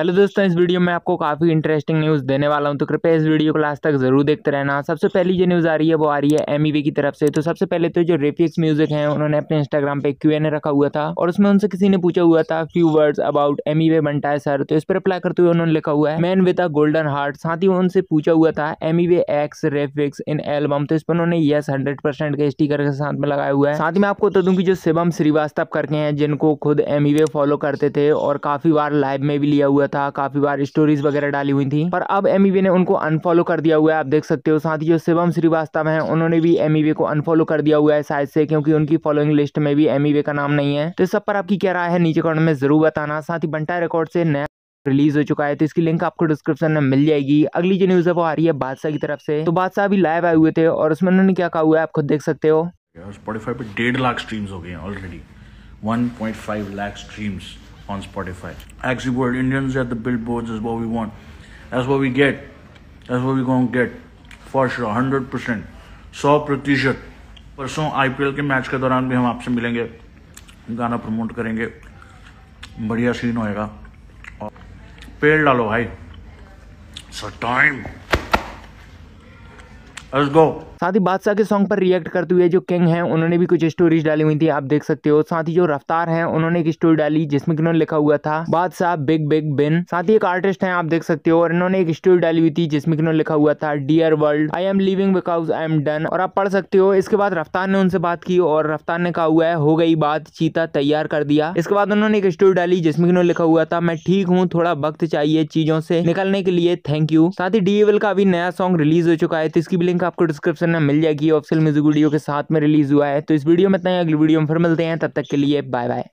Hello दोस्तों इस video में आपको काफ़ी इंटरेस्टिंग न्यूज़ देने वाला हूं तो कृपया इस वीडियो को लास्ट तक जरूर देखते रहना सबसे पहली जो न्यूज़ आ रही है वो आ रही है एम e की तरफ से तो सबसे पहले तो जो रेफिक्स म्यूजिक है उन्होंने अपने इंस्टाग्राम पे क्यू एन रखा हुआ था और उसमें उनसे किसी ने पूछा हुआ था फ्यू वर्ड्स अबाउट एम बनता है सर तो इस पर अप्लाई करते हुए उन्होंने लिखा हुआ है man with a golden heart साथ ही उनसे पूछा हुआ था एम एक्स रेफिक्स इन एल्बम तो इस पर उन्होंने यस हंड्रेड परसेंट के स्टीकर के साथ में लगाया हुआ है साथ ही मैं आपको बता दूँ की जो शिवम श्रीवास्तव करके हैं जिनको खुद एम फॉलो e करते थे और काफी बार लाइव में भी लिया हुआ हुआ था काफी बार स्टोरीज वगैरह डाली हुई थी पर अब एम e ने उनको अनफॉलो कर दिया हुआ है आप देख सकते हो साथ ही जो शिवम श्रीवास्तव है उन्होंने भी एम e को अनफॉलो कर दिया हुआ है शायद से क्योंकि उनकी फॉलोइंग लिस्ट में भी एम e का नाम नहीं है तो सब पर आपकी क्या राय है नीचे कॉर्ड में जरूर बताना साथ ही बंटा रिकॉर्ड से नया रिलीज हो चुका है तो इसकी लिंक आपको डिस्क्रिप्शन में मिल जाएगी अगली जो न्यूज है वो आ रही है बादशाह की तरफ से तो बादशाह अभी लाइव आए हुए थे और उसमें उन्होंने क्या कहा हुआ है आप खुद देख सकते हो स्पॉटिफाई पे डेढ़ लाख स्ट्रीम्स हो गए हैं already 1.5 lakh streams on Spotify. Actually, world Indians at the billboards is what we want. That's what we get. That's what we're going to get. For sure, 100%. सौ प्रतिशत परसों आईपीएल के मैच के दौरान भी हम आपसे मिलेंगे गाना प्रमोट करेंगे बढ़िया सीन होएगा और पेड़ डालो भाई टाइम लेट्स गो साथ ही बादशाह के सॉन्ग पर रिएक्ट करते हुए जो किंग है उन्होंने भी कुछ स्टोरीज डाली हुई थी आप देख सकते हो साथ ही जो रफ्तार है उन्होंने एक स्टोरी डाली जिसमें उन्होंने लिखा हुआ था बादशाह बिग बिग बिन साथ ही एक आर्टिस्ट है आप देख सकते हो और इन्होंने एक स्टोरी डाली हुई थी जिसमें उन्होंने लिखा हुआ था dear world I am living because I am done और आप पढ़ सकते हो इसके बाद रफ्तार ने उनसे बात की और रफ्तार ने कहा हुआ है हो गई बात चीता तैयार कर दिया इसके बाद उन्होंने एक स्टोरी डाली जिसमें उन्होंने लिखा हुआ था मैं ठीक हूँ थोड़ा वक्त चाहिए चीजों से निकलने के लिए थैंक यू साथ ही डी का अभी नया सॉन्ग रिलीज हो चुका है तो इसकी भी लिंक आपको डिस्क्रिप्शन करना मिल जाएगी ऑफिसियल म्यूजिक वीडियो के साथ में रिलीज हुआ है तो इस वीडियो में इतना ही अगली वीडियो में फिर मिलते हैं तब तक के लिए बाय बाय